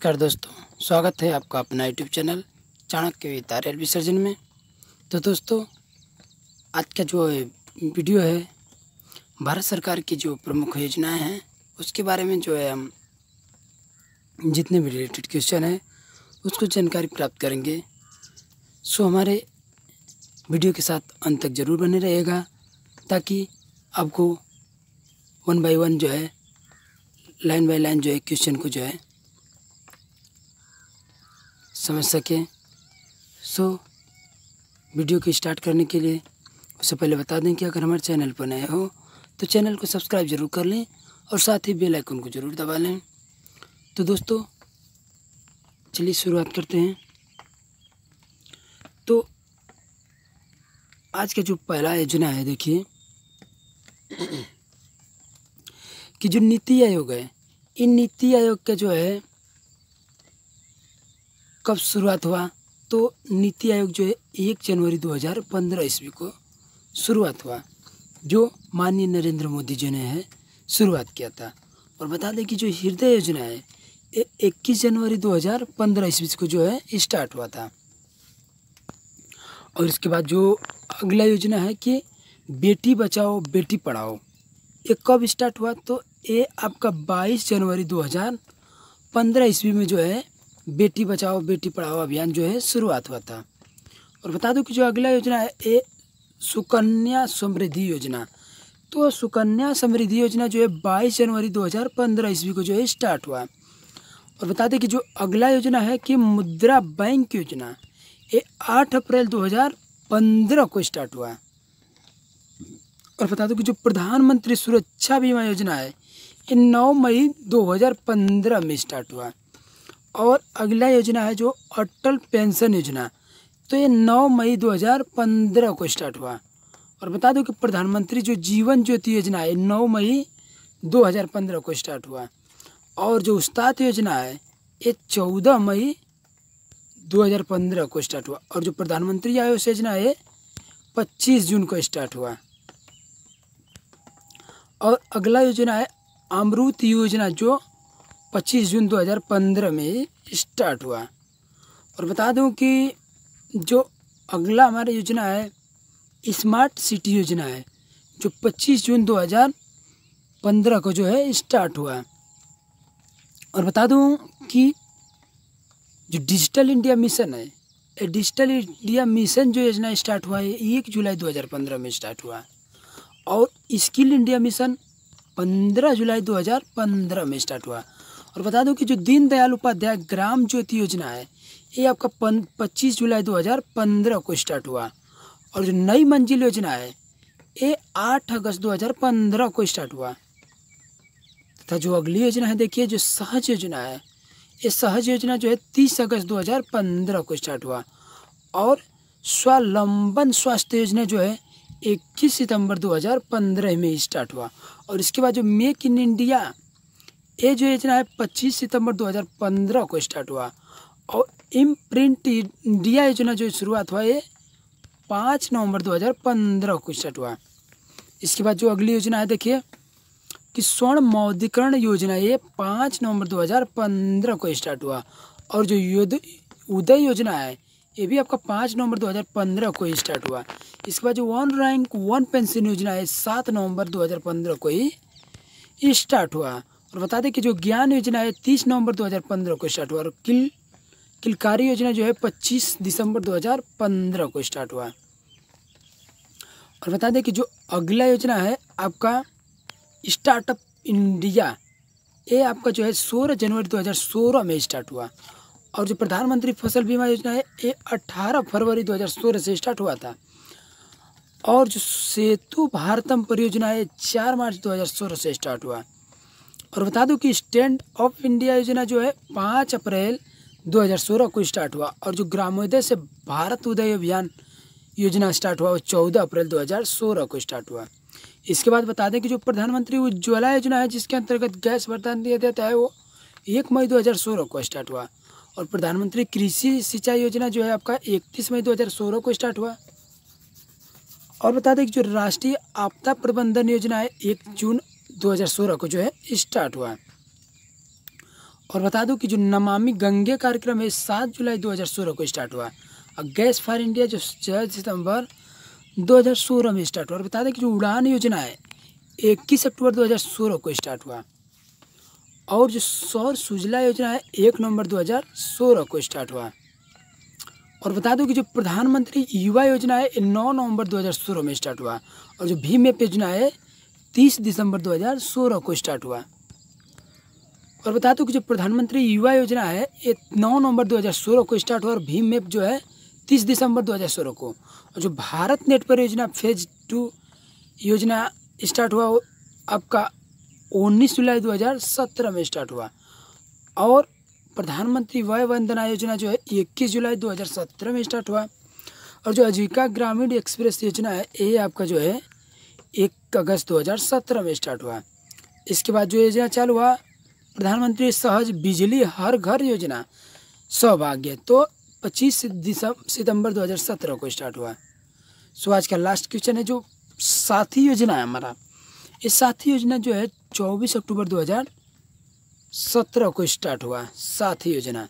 नमस्कार दोस्तों स्वागत है आपका अपना यूट्यूब चैनल चाणक्य तारे विसर्जन में तो दोस्तों आज का जो वीडियो है भारत सरकार की जो प्रमुख योजनाएं हैं उसके बारे में जो है हम जितने भी रिलेटेड क्वेश्चन हैं उसको जानकारी प्राप्त करेंगे सो हमारे वीडियो के साथ अंत तक ज़रूर बने रहेगा ताकि आपको वन बाई वन जो है लाइन बाई लाइन जो है क्वेश्चन को जो है समझ सकें सो वीडियो को स्टार्ट करने के लिए उससे पहले बता दें कि अगर हमारे चैनल पर नए हो तो चैनल को सब्सक्राइब ज़रूर कर लें और साथ ही बेल आइकन को ज़रूर दबा लें तो दोस्तों चलिए शुरुआत करते हैं तो आज का जो पहला योजना है देखिए कि जो नीति आयोग है इन नीति आयोग का जो है कब शुरुआत हुआ तो नीति आयोग जो है एक जनवरी 2015 ईस्वी को शुरुआत हुआ जो माननीय नरेंद्र मोदी जी ने है शुरुआत किया था और बता दें कि जो हृदय योजना है इक्कीस जनवरी 2015 ईस्वी को जो है स्टार्ट हुआ था और इसके बाद जो अगला योजना है कि बेटी बचाओ बेटी पढ़ाओ ये कब स्टार्ट हुआ तो ये आपका 22 जनवरी 2015 ईस्वी में जो है बेटी बचाओ बेटी पढ़ाओ अभियान जो है शुरुआत हुआ था और बता दूं कि जो अगला योजना है ए सुकन्या समृद्धि योजना तो सुकन्या समृद्धि योजना जो है बाईस जनवरी 2015 ईस्वी को जो है स्टार्ट हुआ और बता दें कि जो अगला योजना है कि मुद्रा बैंक योजना ये 8 अप्रैल 2015 को स्टार्ट हुआ और बता दूं कि जो प्रधानमंत्री सुरक्षा बीमा योजना है ये 9 मई 2015 में स्टार्ट हुआ और अगला योजना है जो अटल पेंशन योजना तो ये 9 मई 2015 को स्टार्ट हुआ और बता दो कि प्रधानमंत्री जो जीवन ज्योति योजना है 9 मई 2015 को स्टार्ट हुआ और जो उस्ताद योजना है ये 14 मई 2015 को स्टार्ट हुआ और जो प्रधानमंत्री आयुष योजना है पच्चीस जून को स्टार्ट हुआ और अगला योजना है अमृत योजना जो 25 जून 2015 में स्टार्ट हुआ और बता दूं कि जो अगला हमारी योजना है स्मार्ट सिटी योजना है जो 25 जून 2015 को जो है स्टार्ट हुआ और बता दूं कि जो डिजिटल इंडिया मिशन है ये डिजिटल इंडिया मिशन जो योजना स्टार्ट हुआ है एक जुलाई 2015 में स्टार्ट हुआ और स्किल इंडिया मिशन 15 जुलाई 2015 में स्टार्ट हुआ और बता दूं कि जो दीनदयाल उपाध्याय ग्राम ज्योति योजना है ये आपका पन पच्चीस जुलाई 2015 को स्टार्ट हुआ और जो नई मंजिल योजना है ये 8 अगस्त 2015 को स्टार्ट हुआ तथा जो अगली योजना है देखिए जो सहज योजना है ये सहज योजना जो है तीस अगस्त दो को स्टार्ट हुआ और स्वालंबन स्वास्थ्य योजना जो है इक्कीस सितंबर 2015 में स्टार्ट हुआ और इसके बाद जो मेक इन इंडिया ये जो योजना है 25 सितंबर 2015 को स्टार्ट हुआ और इम्प्रिंट इंडिया योजना जो शुरुआत हुआ ये पाँच नवंबर 2015 को स्टार्ट हुआ इसके बाद जो अगली योजना है देखिए कि स्वर्ण मौदिकरण योजना ये पाँच नवंबर 2015 को स्टार्ट हुआ और जो युद्ध उदय योजना है ये भी आपका पाँच नवंबर 2015 को स्टार्ट हुआ इसके बाद जो वन रैंक वन पेंशन योजना है सात नवंबर 2015 को ही स्टार्ट हुआ और बता दें कि जो ज्ञान योजना है तीस नवंबर 2015 को स्टार्ट हुआ और किल किलकारी योजना जो है 25 दिसंबर 2015 को स्टार्ट हुआ और बता दें कि जो अगला योजना है आपका स्टार्टअप इंडिया ये आपका जो है 16 जनवरी 2016 में स्टार्ट हुआ और जो प्रधानमंत्री फसल बीमा योजना है ये 18 फरवरी 2016 से स्टार्ट हुआ था और जो सेतु भारतम परियोजना है चार मार्च 2016 से स्टार्ट हुआ और बता दूं कि स्टैंड अप इंडिया योजना जो है पाँच अप्रैल 2016 को स्टार्ट हुआ और जो ग्रामोदय से भारत उदय अभियान योजना स्टार्ट हुआ वो चौदह अप्रैल 2016 को स्टार्ट हुआ इसके बाद बता दें कि जो प्रधानमंत्री उज्ज्वला योजना है जिसके अंतर्गत गैस वरदान दिया जाता है वो एक मई दो को स्टार्ट हुआ और प्रधानमंत्री कृषि सिंचाई योजना जो है आपका इकतीस मई 2016 को स्टार्ट हुआ और बता दें कि जो राष्ट्रीय आपदा प्रबंधन योजना है एक जून 2016 को जो है स्टार्ट हुआ है और बता दूं कि जो नमामि गंगे कार्यक्रम है सात जुलाई 2016 को स्टार्ट हुआ और गैस फॉर इंडिया जो छः सितंबर 2016 में स्टार्ट हुआ और बता दें कि जो उड़ान योजना है इक्कीस अक्टूबर 2016 को स्टार्ट हुआ और जो सौर सुजला योजना है एक नवंबर 2016 को स्टार्ट हुआ और बता दूं कि जो प्रधानमंत्री युवा योजना है नौ नवंबर 2016 में स्टार्ट हुआ और जो भीम एप योजना है तीस दिसंबर 2016 को स्टार्ट हुआ और बता दो कि जो प्रधानमंत्री युवा योजना है ये नौ नवंबर 2016 को स्टार्ट हुआ और भीम मैप जो है तीस दिसंबर 2016 को और जो भारत नेट पर योजना फेज टू योजना स्टार्ट हुआ आपका उन्नीस जुलाई 2017 में स्टार्ट हुआ और प्रधानमंत्री वय वंदना योजना जो है इक्कीस जुलाई दो में स्टार्ट हुआ और जो आजीविका ग्रामीण एक्सप्रेस योजना है ये आपका जो है एक अगस्त 2017 में स्टार्ट हुआ इसके बाद जो योजना चालू हुआ प्रधानमंत्री सहज बिजली हर घर योजना सौभाग्य तो 25 सितंबर 2017 को स्टार्ट हुआ सो आज का लास्ट क्वेश्चन है जो साथी योजना है हमारा ये साथी योजना जो है 24 अक्टूबर 2017 को स्टार्ट हुआ साथी योजना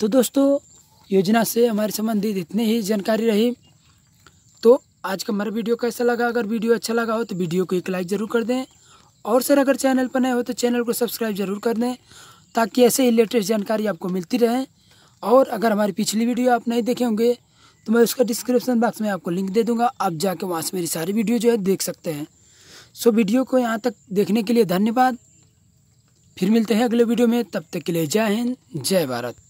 तो दोस्तों योजना से हमारे संबंधित इतनी ही जानकारी रही आज का हमारा वीडियो कैसा लगा अगर वीडियो अच्छा लगा हो तो वीडियो को एक लाइक ज़रूर कर दें और सर अगर चैनल पर नए हो तो चैनल को सब्सक्राइब ज़रूर कर दें ताकि ऐसे ही लेटेस्ट जानकारी आपको मिलती रहे और अगर हमारी पिछली वीडियो आप नहीं देखे होंगे तो मैं उसका डिस्क्रिप्शन बॉक्स में आपको लिंक दे दूंगा आप जाके वहाँ से मेरी सारी वीडियो जो है देख सकते हैं सो वीडियो को यहाँ तक देखने के लिए धन्यवाद फिर मिलते हैं अगले वीडियो में तब तक के लिए जय हिंद जय भारत